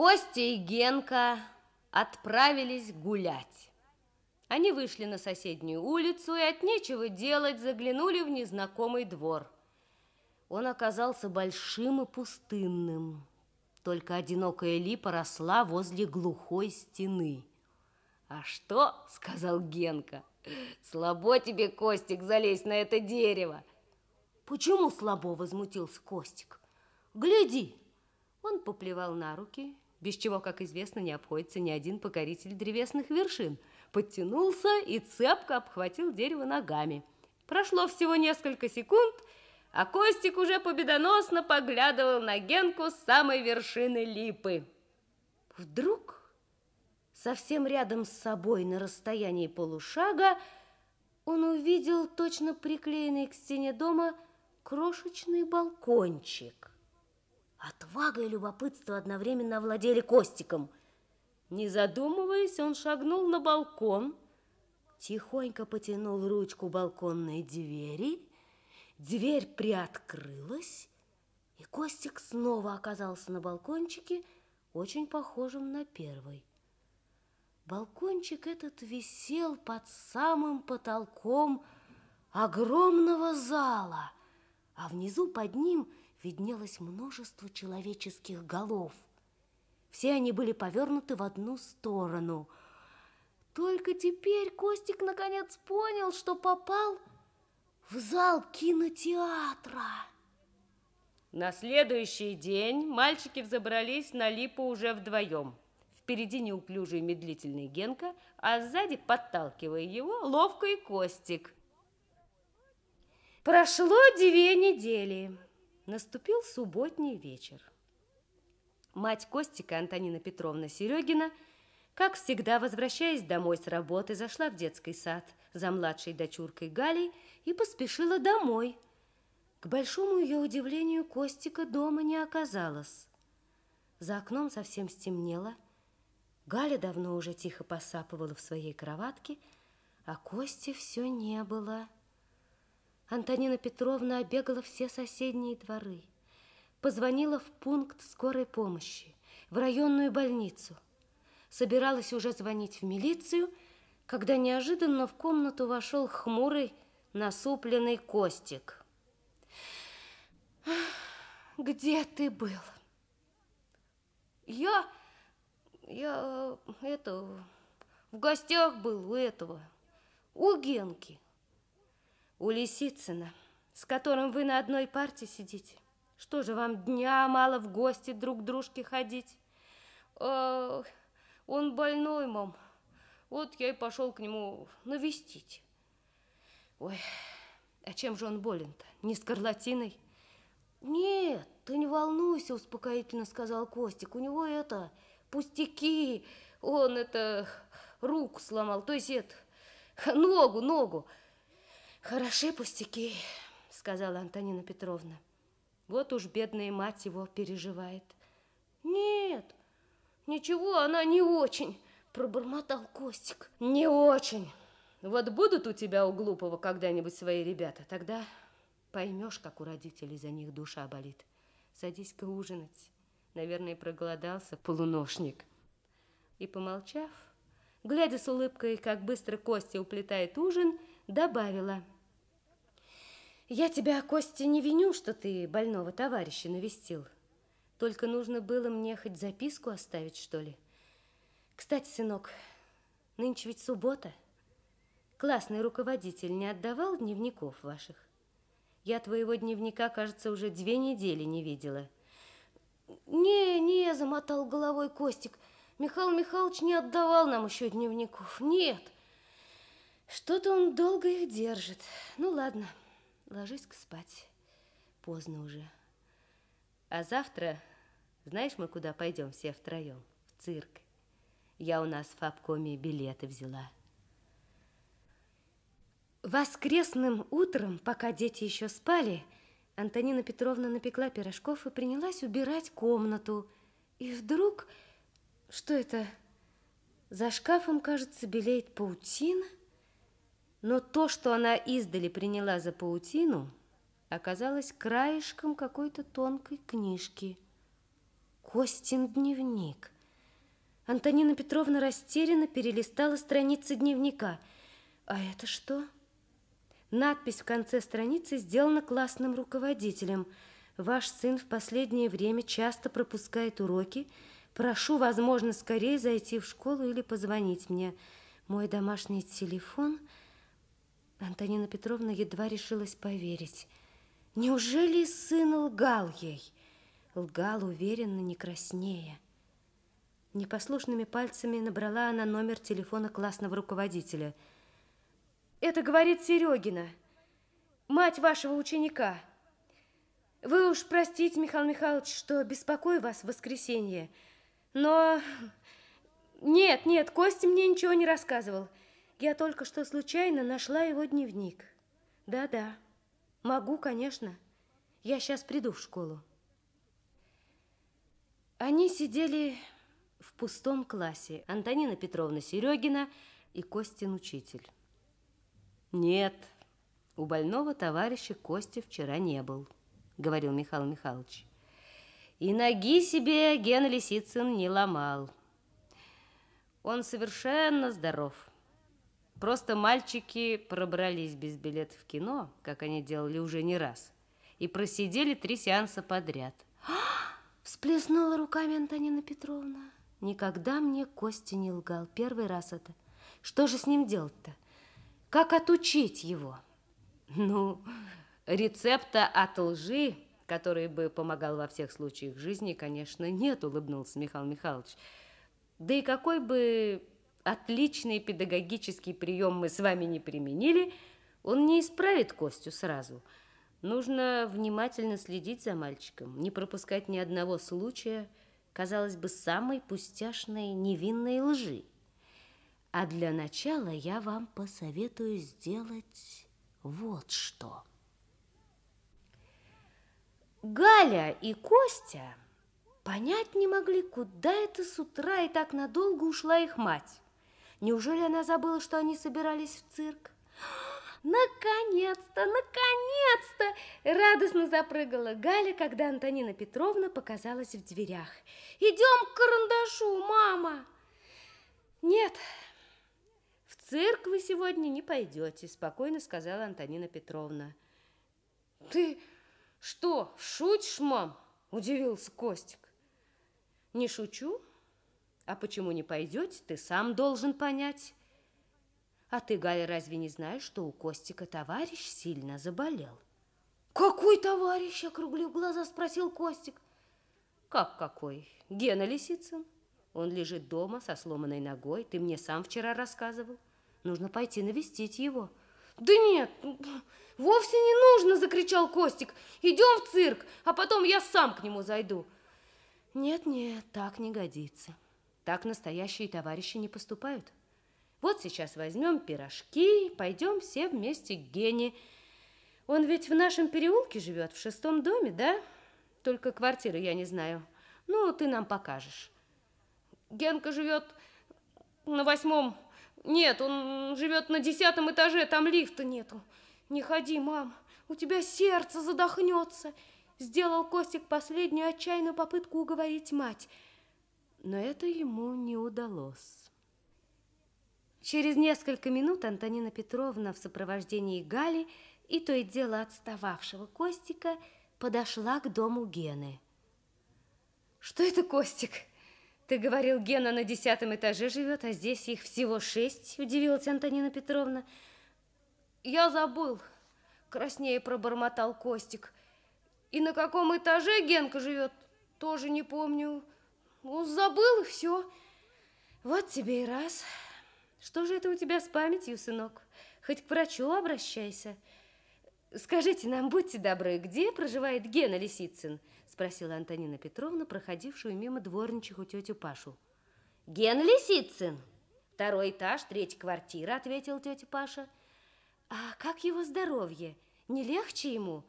Костя и Генка отправились гулять. Они вышли на соседнюю улицу и от нечего делать заглянули в незнакомый двор. Он оказался большим и пустынным. Только одинокая липа росла возле глухой стены. «А что?» — сказал Генка. «Слабо тебе, Костик, залезть на это дерево!» «Почему слабо?» — возмутился Костик. «Гляди!» Он поплевал на руки, без чего, как известно, не обходится ни один покоритель древесных вершин. Подтянулся и цепко обхватил дерево ногами. Прошло всего несколько секунд, а Костик уже победоносно поглядывал на Генку с самой вершины липы. Вдруг, совсем рядом с собой на расстоянии полушага, он увидел точно приклеенный к стене дома крошечный балкончик. Отвага и любопытство одновременно овладели Костиком. Не задумываясь, он шагнул на балкон, тихонько потянул ручку балконной двери, дверь приоткрылась, и Костик снова оказался на балкончике, очень похожем на первый. Балкончик этот висел под самым потолком огромного зала, а внизу под ним – виднелось множество человеческих голов. Все они были повернуты в одну сторону. Только теперь Костик наконец понял, что попал в зал кинотеатра. На следующий день мальчики взобрались на липу уже вдвоем. Впереди неуклюжий медлительный Генка, а сзади, подталкивая его, ловкий Костик. Прошло две недели. Наступил субботний вечер. Мать Костика, Антонина Петровна Серегина, как всегда, возвращаясь домой с работы, зашла в детский сад за младшей дочуркой Галей и поспешила домой. К большому ее удивлению, Костика дома не оказалось. За окном совсем стемнело. Галя давно уже тихо посапывала в своей кроватке, а Кости все не было. Антонина Петровна обегала все соседние дворы, позвонила в пункт скорой помощи, в районную больницу. Собиралась уже звонить в милицию, когда неожиданно в комнату вошел хмурый, насупленный Костик. «Где ты был?» «Я... я... Э, это... в гостях был у этого, у Генки». У Лисицына, с которым вы на одной парте сидите. Что же вам дня мало в гости друг к дружке ходить? Ох, он больной, мам. Вот я и пошел к нему навестить. Ой, а чем же он болен-то? Не с скарлатиной? Нет, ты не волнуйся, успокоительно сказал Костик. У него это, пустяки. Он это, руку сломал, то есть это, ногу, ногу. Хороши пустяки, сказала Антонина Петровна. Вот уж бедная мать его переживает. Нет, ничего, она не очень, пробормотал Костик. Не очень. Вот будут у тебя у глупого когда-нибудь свои ребята, тогда поймешь, как у родителей за них душа болит. Садись-ка ужинать. Наверное, проголодался полуношник. И помолчав, глядя с улыбкой, как быстро Костя уплетает ужин, добавила. Я тебя, Костя, не виню, что ты больного товарища навестил. Только нужно было мне хоть записку оставить, что ли. Кстати, сынок, нынче ведь суббота. Классный руководитель не отдавал дневников ваших? Я твоего дневника, кажется, уже две недели не видела. Не, не, замотал головой Костик. Михаил Михайлович не отдавал нам еще дневников. Нет, что-то он долго их держит. Ну ладно, ложись-ка спать. Поздно уже. А завтра, знаешь, мы куда пойдем все втроем? В цирк. Я у нас в обкоме билеты взяла. Воскресным утром, пока дети еще спали, Антонина Петровна напекла пирожков и принялась убирать комнату. И вдруг, что это, за шкафом, кажется, белеет паутина, но то, что она издали приняла за паутину, оказалось краешком какой-то тонкой книжки. Костин дневник. Антонина Петровна растерянно перелистала страницы дневника. А это что? Надпись в конце страницы сделана классным руководителем. Ваш сын в последнее время часто пропускает уроки. Прошу, возможно, скорее зайти в школу или позвонить мне. Мой домашний телефон – Антонина Петровна едва решилась поверить. Неужели сын лгал ей? Лгал уверенно, не краснее. Непослушными пальцами набрала она номер телефона классного руководителя. «Это говорит Серегина, мать вашего ученика. Вы уж простите, Михаил Михайлович, что беспокою вас в воскресенье, но... Нет, нет, Костя мне ничего не рассказывал». Я только что случайно нашла его дневник. Да-да, могу, конечно. Я сейчас приду в школу. Они сидели в пустом классе. Антонина Петровна Серегина и Костин учитель. Нет, у больного товарища Кости вчера не был, говорил Михаил Михайлович. И ноги себе Ген Лисицын не ломал. Он совершенно здоров. Просто мальчики пробрались без билета в кино, как они делали уже не раз, и просидели три сеанса подряд. Всплеснула руками Антонина Петровна. Никогда мне Костя не лгал. Первый раз это. Что же с ним делать-то? Как отучить его? Ну, рецепта от лжи, который бы помогал во всех случаях жизни, конечно, нет, улыбнулся Михаил Михайлович. Да и какой бы отличный педагогический прием мы с вами не применили, он не исправит Костю сразу. Нужно внимательно следить за мальчиком, не пропускать ни одного случая, казалось бы, самой пустяшной невинной лжи. А для начала я вам посоветую сделать вот что. Галя и Костя понять не могли, куда это с утра и так надолго ушла их мать. Неужели она забыла, что они собирались в цирк? Наконец-то, наконец-то! Радостно запрыгала Галя, когда Антонина Петровна показалась в дверях. Идем к карандашу, мама! Нет, в цирк вы сегодня не пойдете, спокойно сказала Антонина Петровна. Ты что, шутишь, мам? Удивился Костик. Не шучу, а почему не пойдете, ты сам должен понять. А ты, Галя, разве не знаешь, что у Костика товарищ сильно заболел? Какой товарищ? Округлив глаза, спросил Костик. Как какой? Гена Лисицын. Он лежит дома со сломанной ногой. Ты мне сам вчера рассказывал. Нужно пойти навестить его. Да нет, вовсе не нужно, закричал Костик. Идем в цирк, а потом я сам к нему зайду. Нет-нет, так не годится. Так настоящие товарищи не поступают. Вот сейчас возьмем пирожки, пойдем все вместе к Гене. Он ведь в нашем переулке живет, в шестом доме, да? Только квартиры я не знаю. Ну, ты нам покажешь. Генка живет на восьмом. Нет, он живет на десятом этаже, там лифта нету. Не ходи, мам, у тебя сердце задохнется. Сделал Костик последнюю отчаянную попытку уговорить мать но это ему не удалось. Через несколько минут Антонина Петровна в сопровождении Гали и то и дело отстававшего Костика подошла к дому Гены. «Что это, Костик? Ты говорил, Гена на десятом этаже живет, а здесь их всего шесть», – удивилась Антонина Петровна. «Я забыл», – краснее пробормотал Костик. «И на каком этаже Генка живет, тоже не помню». Ну, забыл и все. Вот тебе и раз. Что же это у тебя с памятью, сынок? Хоть к врачу обращайся. Скажите нам, будьте добры, где проживает Гена Лисицын? Спросила Антонина Петровна, проходившую мимо дворничиху тетю Пашу. Ген Лисицын! Второй этаж, третья квартира, ответил тетя Паша. А как его здоровье? Не легче ему?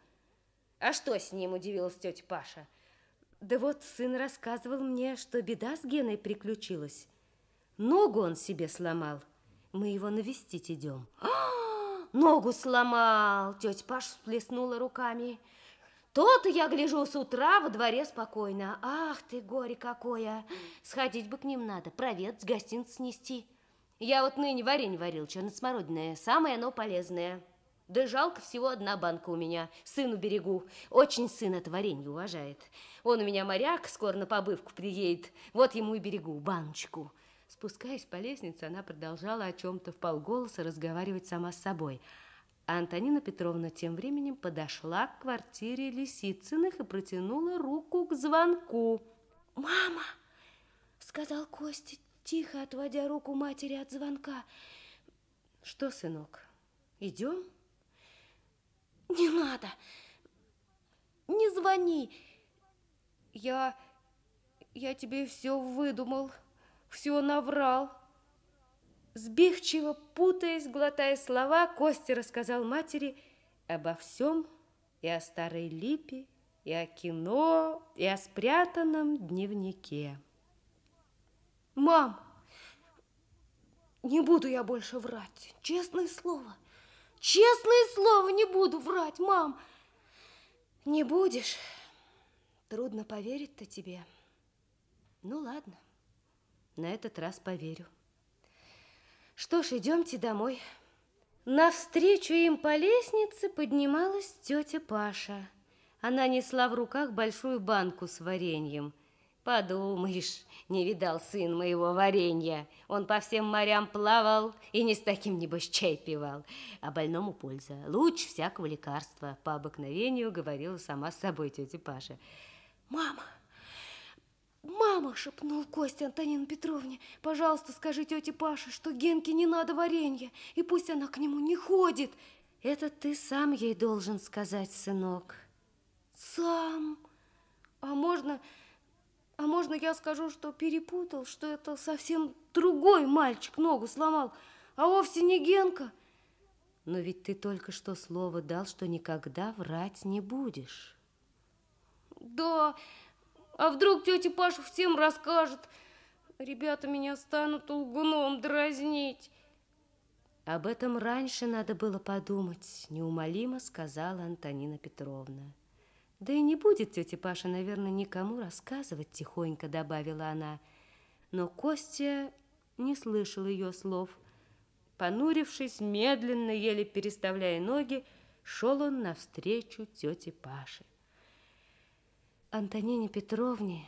А что с ним, удивилась тетя Паша. Да вот сын рассказывал мне, что беда с Геной приключилась. Ногу он себе сломал. Мы его навестить идем. ногу сломал! Тетя Паш всплеснула руками. тот я гляжу с утра во дворе спокойно. Ах ты, горе какое! Сходить бы к ним надо, провед с гостинц снести. Я вот ныне варенье варил, черносмородное, самое оно полезное. Да жалко, всего одна банка у меня. Сыну берегу. Очень сын это варенье уважает. Он у меня моряк, скоро на побывку приедет. Вот ему и берегу баночку. Спускаясь по лестнице, она продолжала о чем-то в полголоса разговаривать сама с собой. А Антонина Петровна тем временем подошла к квартире Лисицыных и протянула руку к звонку. «Мама!» — сказал Костя, тихо отводя руку матери от звонка. «Что, сынок, идем?» Не надо. Не звони. Я... Я тебе все выдумал, все наврал. Сбивчиво, путаясь, глотая слова, Костя рассказал матери обо всем и о старой липе, и о кино, и о спрятанном дневнике. Мам, не буду я больше врать, честное слово – Честное слово, не буду врать, мам. Не будешь. Трудно поверить-то тебе. Ну, ладно. На этот раз поверю. Что ж, идемте домой. Навстречу им по лестнице поднималась тетя Паша. Она несла в руках большую банку с вареньем. Подумаешь, не видал сын моего варенья. Он по всем морям плавал и не с таким, небось, чай пивал. А больному польза. Луч всякого лекарства. По обыкновению говорила сама с собой тетя Паша. Мама! «Мама!» – шепнул Костя Антонина Петровне. «Пожалуйста, скажи тете Паше, что Генке не надо варенья, и пусть она к нему не ходит!» «Это ты сам ей должен сказать, сынок». «Сам? А можно...» А можно я скажу, что перепутал, что это совсем другой мальчик ногу сломал, а вовсе не Генка? Но ведь ты только что слово дал, что никогда врать не будешь. Да, а вдруг тетя Паша всем расскажет? Ребята меня станут лгуном дразнить. Об этом раньше надо было подумать, неумолимо сказала Антонина Петровна. Да и не будет тетя Паша, наверное, никому рассказывать, тихонько добавила она. Но Костя не слышал ее слов. Понурившись, медленно, еле переставляя ноги, шел он навстречу тете Паше. Антонине Петровне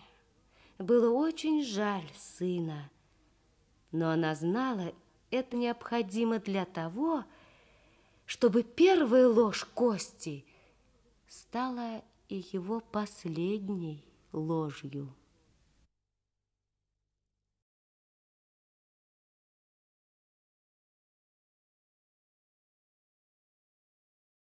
было очень жаль сына, но она знала, это необходимо для того, чтобы первая ложь Кости стала и его последней ложью.